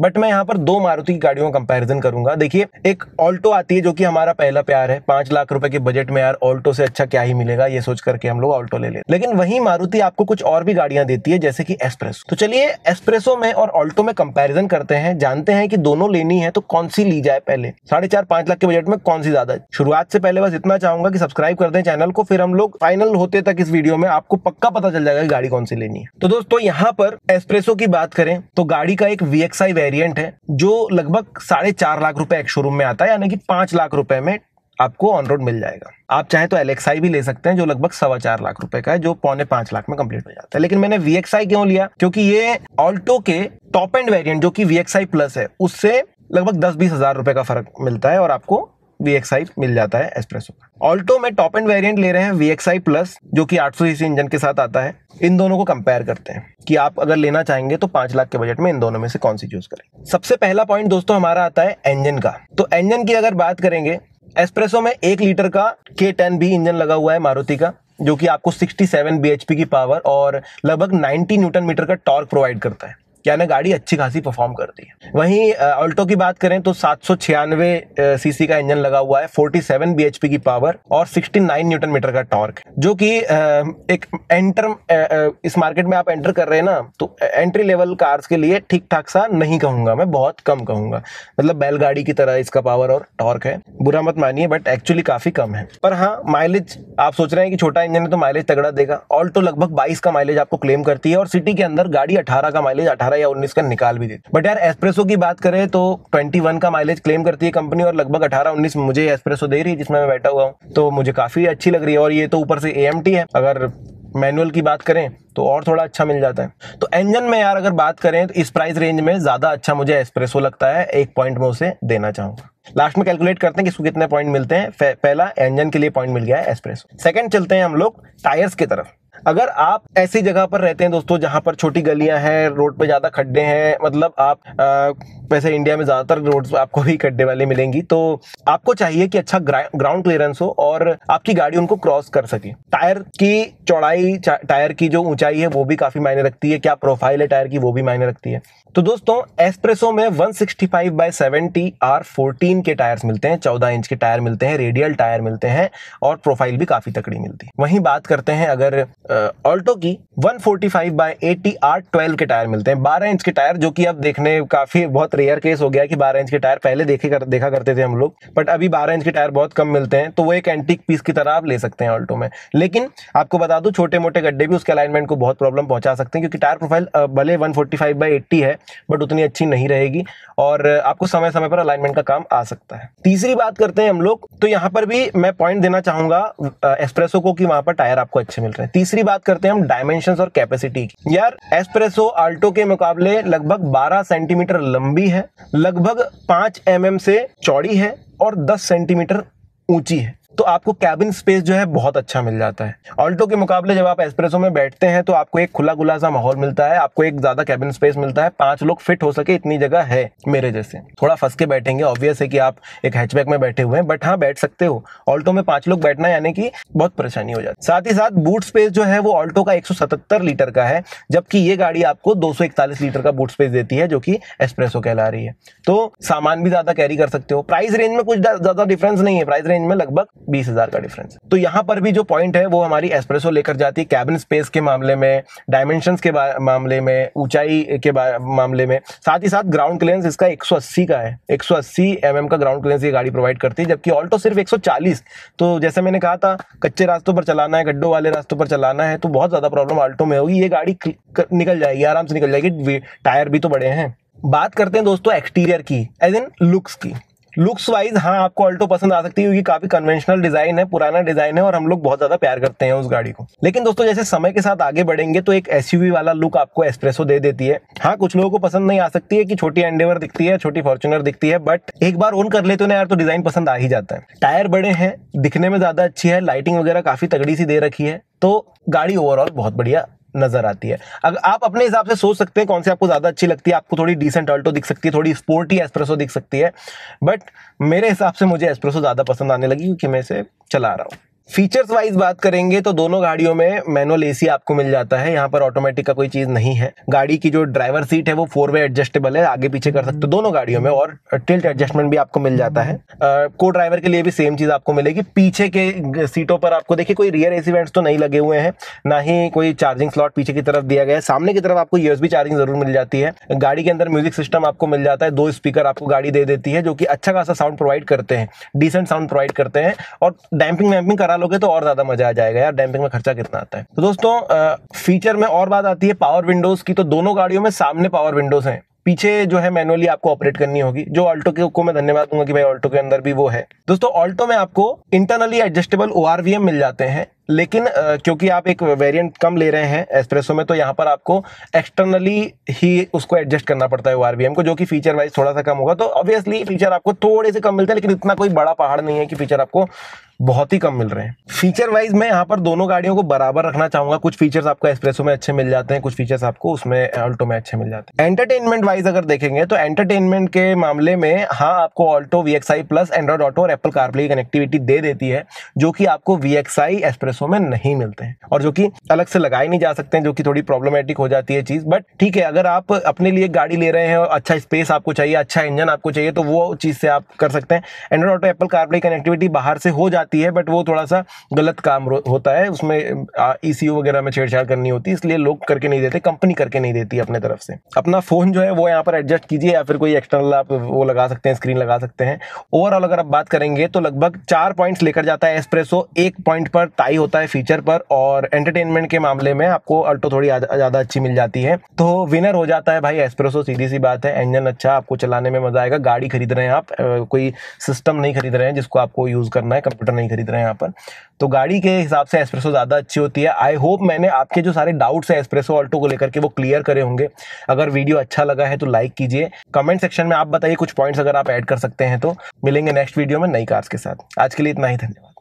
but मैं यहाँ पर दो मारुति की गाड़ियों का कंपैरिजन करूंगा देखिए एक ऑल्टो आती है जो कि हमारा पहला प्यार है पांच लाख रुपए के बजट में यार ऑल्टो से अच्छा क्या ही मिलेगा ये सोच करके हम लोग ऑल्टो ले ले लेकिन वही मारुति आपको कुछ और भी गाड़ियां देती है जैसे कि एक्सप्रेस तो चलिए एक्सप्रेसो में और ऑल्टो में कंपेरिजन करते हैं जानते हैं कि दोनों लेनी है तो कौन सी ली जाए पहले साढ़े चार पांच लाख के बजट में कौन सी ज्यादा शुरुआत से पहले बस इतना चाहूंगा कि सब्सक्राइब कर दे चैनल को फिर हम लोग फाइनल होते तक इस वीडियो में आपको पक्का पता चल जाएगा गाड़ी कौन सी लेनी है तो दोस्तों यहाँ पर एक्सप्रेसो की बात करें तो गाड़ी का एक वीएक्सआई वेरिएंट है जो लगभग साढ़े चार लाख रुपए एक शोरूम में आता है यानी कि पांच लाख रुपए में आपको ऑन रोड मिल जाएगा आप चाहे तो एलेक्साई भी ले सकते हैं जो लगभग सवा चार लाख रुपए का है जो पौने पांच लाख में कंप्लीट हो जाता है लेकिन मैंने वीएक्सआई क्यों लिया क्योंकि ये ऑल्टो के टॉप एंड वेरियंट जो कि वीएक्सआई प्लस है उससे लगभग दस बीस हजार रुपए का फर्क मिलता है और आपको वी मिल जाता है एस्प्रेसो का ऑल्टो में टॉप एंड वेरिएंट ले रहे हैं वी प्लस जो कि 800 सीसी इंजन के साथ आता है इन दोनों को कंपेयर करते हैं कि आप अगर लेना चाहेंगे तो पांच लाख के बजट में इन दोनों में से कौन सी चूज करें सबसे पहला पॉइंट दोस्तों हमारा आता है इंजन का तो इंजन की अगर बात करेंगे एस्प्रेसो में एक लीटर का के टेन भी इंजन लगा हुआ है मारुति का जो कि आपको 67 bhp की पावर और लगभग 90 न्यूटन मीटर का टॉर्क प्रोवाइड करता है क्या ना गाड़ी अच्छी खासी परफॉर्म करती है वहीं ऑल्टो की बात करें तो सात सौ सीसी का इंजन लगा हुआ है 47 bhp की पावर और 69 न्यूटन मीटर का टॉर्क जो कि एक एंटर इस मार्केट में आप एंटर कर रहे हैं ना तो एंट्री लेवल कार्स के लिए ठीक ठाक सा नहीं कहूंगा मैं बहुत कम कहूंगा मतलब बैलगाड़ी की तरह इसका पावर और टॉर्क है बुरा मत मानिए बट एक्चुअली काफ़ी कम है पर हाँ माइलेज आप सोच रहे हैं कि छोटा इंजन है तो माइलेज तगड़ा देगा ऑल्टो लगभग बाईस का माइलेज आपको क्लेम करती है और सिटी के अंदर गाड़ी अठारह का माइलेज अठारह या उन्नीस का निकाल भी देती है बट यार एस्प्रेसो की बात करें तो ट्वेंटी का माइलेज क्लेम करती है कंपनी और लगभग अठारह उन्नीस मुझे एस्प्रेसो दे रही है जिसमें मैं बैठा हुआ हूँ तो मुझे काफ़ी अच्छी लग रही है और ये तो ऊपर से ए है अगर मैनुअल की बात करें तो और थोड़ा अच्छा मिल जाता है तो इंजन में यार अगर बात करें तो इस प्राइस रेंज में ज़्यादा अच्छा मुझे एस्प्रेसो लगता है एक पॉइंट में उसे देना चाहूंगा लास्ट में कैलकुलेट करते हैं कि इसको कितने पॉइंट मिलते हैं पहला इंजन के लिए पॉइंट मिल गया है एस्प्रेसो सेकंड चलते हैं हम लोग टायर्स की तरफ अगर आप ऐसी जगह पर रहते हैं दोस्तों जहाँ पर छोटी गलियाँ हैं रोड पर ज़्यादा खड्डे हैं मतलब आप वैसे इंडिया में ज़्यादातर रोड आपको ही खड्डे वाले मिलेंगी तो आपको चाहिए कि अच्छा ग्राउंड क्लियरेंस हो और आपकी गाड़ी उनको क्रॉस कर सके टायर की चौड़ाई टायर की जो ऊंचाई है वो भी काफ़ी मायने रखती है क्या प्रोफाइल है टायर की वो भी मायने रखती है तो दोस्तों एस्प्रेसो में 165 sixty five by seventy R fourteen के टायर्स मिलते हैं 14 इंच के टायर मिलते हैं रेडियल टायर मिलते हैं और प्रोफाइल भी काफ़ी तकड़ी मिलती है वहीं बात करते हैं अगर ऑल्टो की 145 forty five by eighty R twelve के टायर मिलते हैं 12 इंच के टायर जो कि अब देखने काफी बहुत रेयर केस हो गया कि 12 इंच के टायर पहले देखे कर, देखा करते थे हम लोग बट अभी 12 इंच के टायर बहुत कम मिलते हैं तो वो एक एंटिक पीस की तरह आप ले सकते हैं ऑल्टो में लेकिन आपको बता दूं छोटे मोटे गड्ढे भी उसके अलाइनमेंट को बहुत प्रॉब्लम पहुंचा सकते हैं क्योंकि टायर प्रोफाइल भले वन फोर्टी है बट उतनी अच्छी नहीं रहेगी और आपको समय समय पर अलाइनमेंट का काम आ सकता है तीसरी बात करते हैं हम लोग तो यहाँ पर भी मैं पॉइंट देना चाहूंगा एक्सप्रेसो को कि वहां पर टायर आपको अच्छे मिल रहे हैं तीसरी दूसरी बात करते हैं हम डायमेंशन और कैपेसिटी की यार एस्प्रेसो आल्टो के मुकाबले लगभग 12 सेंटीमीटर लंबी है लगभग 5 एम mm से चौड़ी है और 10 सेंटीमीटर ऊंची है तो आपको कैबिन स्पेस जो है बहुत अच्छा मिल जाता है ऑल्टो के मुकाबले जब आप एस्प्रेसो में बैठते हैं तो आपको एक खुला खुला सा माहौल मिलता है आपको एक ज्यादा कैबिन स्पेस मिलता है पांच लोग फिट हो सके इतनी जगह है मेरे जैसे थोड़ा फंस के बैठेंगे ऑब्वियस है कि आप एक हैचबैक में बैठे हुए हैं बट हाँ बैठ सकते हो ऑल्टो में पांच लोग बैठना यानी कि बहुत परेशानी हो जाती है साथ ही साथ बूट स्पेस जो है वो ऑल्टो का एक लीटर का है जबकि ये गाड़ी आपको दो लीटर का बूट स्पेस देती है जो कि एस्प्रेसो कहला रही है तो सामान भी ज्यादा कैरी कर सकते हो प्राइस रेंज में कुछ ज्यादा डिफरेंस नहीं है प्राइस रेंज में लगभग बीस हजार का डिफरेंस तो यहाँ पर भी जो पॉइंट है वो हमारी एस्प्रेसो लेकर जाती है कैबिन स्पेस के मामले में डायमेंशन के मामले में ऊंचाई के मामले में साथ ही साथ ग्राउंड क्लियरेंस इसका 180 का है 180 सौ mm का ग्राउंड क्लियरेंस ये गाड़ी प्रोवाइड करती है जबकि ऑल्टो सिर्फ 140 तो जैसे मैंने कहा था कच्चे रास्तों पर चलाना है गड्ढों वाले रास्तों पर चलाना है तो बहुत ज़्यादा प्रॉब्लम ऑल्टो में होगी ये गाड़ी निकल जाएगी आराम से निकल जाएगी टायर भी तो बड़े हैं बात करते हैं दोस्तों एक्सटीरियर की एज इन लुक्स की लुक्स वाइज हाँ आपको अल्टो पसंद आ सकती है क्योंकि काफी कन्वेंशनल डिजाइन है पुराना डिजाइन है और हम लोग बहुत ज्यादा प्यार करते हैं उस गाड़ी को लेकिन दोस्तों जैसे समय के साथ आगे बढ़ेंगे तो एक एसयूवी वाला लुक आपको एस्प्रेसो दे देती है हाँ कुछ लोगों को पसंद नहीं आ सकती है कि छोटी एंडेवर दिखती है छोटी फॉर्चुनर दिखती है बट एक बार ऑन कर लेते हो ना यार तो डिजाइन पसंद आ ही जाता है टायर बड़े हैं दिखने में ज्यादा अच्छी है लाइटिंग वगैरह काफी तगड़ी सी दे रखी है तो गाड़ी ओवरऑल बहुत बढ़िया नजर आती है अगर आप अपने हिसाब से सोच सकते हैं कौन सी आपको ज्यादा अच्छी लगती है आपको थोड़ी डिसेंट अल्टो दिख सकती है थोड़ी स्पोर्टी एस्प्रेसो दिख सकती है बट मेरे हिसाब से मुझे एस्प्रेसो ज्यादा पसंद आने लगी क्योंकि मैं इसे चला रहा हूँ फीचर्स वाइज बात करेंगे तो दोनों गाड़ियों में मैनुअल एसी आपको मिल जाता है यहाँ पर ऑटोमेटिक का कोई चीज नहीं है गाड़ी की जो ड्राइवर सीट है वो फोर वे एडजस्टेबल है आगे पीछे कर सकते हो दोनों गाड़ियों में और टिल्ट एडजस्टमेंट भी आपको मिल जाता है को ड्राइवर के लिए भी सेम चीज आपको मिलेगी पीछे के सीटों पर आपको देखिए कोई रियर एसी वेंट्स तो नहीं लगे हुए हैं ना ही कोई चार्जिंग स्लॉट पीछे की तरफ दिया गया है सामने की तरफ आपको यूएसबी चार्जिंग जरूर मिल जाती है गाड़ी के अंदर म्यूजिक सिस्टम आपको मिल जाता है दो स्पीकर आपको गाड़ी दे देती है जो कि अच्छा खासा साउंड प्रोवाइड करते हैं डिसेंट साउंड प्रोवाइड करते हैं और डैम्पिंग वैम्पिंग करा दोबारा लोगे तो और ज्यादा मजा आ जाएगा यार डैम्पिंग में खर्चा कितना आता है तो दोस्तों फीचर में और बात आती है पावर विंडोज की तो दोनों गाड़ियों में सामने पावर विंडोज हैं पीछे जो है मैनुअली आपको ऑपरेट करनी होगी जो ऑल्टो के को मैं धन्यवाद दूंगा कि भाई ऑल्टो के अंदर भी वो है दोस्तों ऑल्टो में आपको इंटरनली एडजस्टेबल ओ मिल जाते हैं लेकिन आ, क्योंकि आप एक वेरिएंट कम ले रहे हैं एस्प्रेसो में तो यहाँ पर आपको एक्सटर्नली ही उसको एडजस्ट करना पड़ता है ओ को जो कि फीचर वाइज थोड़ा सा कम होगा तो ऑब्वियसली फीचर आपको थोड़े से कम मिलते हैं लेकिन इतना कोई बड़ा पहाड़ नहीं है कि फीचर आपको बहुत ही कम मिल रहे हैं फीचर वाइज मैं यहाँ पर दोनों गाड़ियों को बराबर रखना चाहूंगा कुछ फीचर्स आपको एक्सप्रेसो में अच्छे मिल जाते हैं कुछ फीचर्स आपको उसमें ऑल्टो में अच्छे मिल जाते हैं एंटरटेनमेंट वाइज अगर देखेंगे तो एंटरटेनमेंट के मामले में हाँ आपको Alto V plus Android Auto और एप्पल कारप्ले कनेक्टिविटी दे देती है जो कि आपको वी एक्स एक्सप्रेसो में नहीं मिलते हैं और जो कि अलग से लगाए नहीं जा सकते हैं जो कि थोड़ी प्रॉब्लमेटिक हो जाती है चीज़ बट ठीक है अगर आप अपने लिए गाड़ी ले रहे हैं और अच्छा स्पेस आपको चाहिए अच्छा इंजन आपको चाहिए तो वो चीज़ से आप कर सकते हैं Android Auto Apple CarPlay connectivity बाहर से हो जाती सकती है बट वो थोड़ा सा गलत काम होता है उसमें ई e वगैरह में छेड़छाड़ करनी होती है इसलिए लोग करके नहीं देते कंपनी करके नहीं देती अपने तरफ से अपना फ़ोन जो है वो यहाँ पर एडजस्ट कीजिए या फिर कोई एक्सटर्नल आप वो लगा सकते हैं स्क्रीन लगा सकते हैं ओवरऑल अगर आप बात करेंगे तो लगभग चार पॉइंट्स लेकर जाता है एक्सप्रेसो एक पॉइंट पर ताई होता है फीचर पर और एंटरटेनमेंट के मामले में आपको अल्टो थोड़ी ज़्यादा अच्छी मिल जाती है तो विनर हो जाता है भाई एस्प्रेसो सीधी सी बात है इंजन अच्छा आपको चलाने में मज़ा आएगा गाड़ी खरीद रहे हैं आप कोई सिस्टम नहीं खरीद रहे हैं जिसको आपको यूज़ करना है कंप्यूटर नहीं खरीद रहे हैं यहाँ पर तो गाड़ी के हिसाब से एस्प्रेसो ज़्यादा अच्छी होती है आई होप मैंने आपके जो सारे डाउट्स हैं एस्प्रेसो ऑल्टो को लेकर के वो क्लियर करे होंगे अगर वीडियो अच्छा लगा है तो लाइक कीजिए कमेंट सेक्शन में आप बताइए कुछ पॉइंट्स अगर आप ऐड कर सकते हैं तो मिलेंगे नेक्स्ट वीडियो में नई कार्स के साथ आज के लिए इतना ही धन्यवाद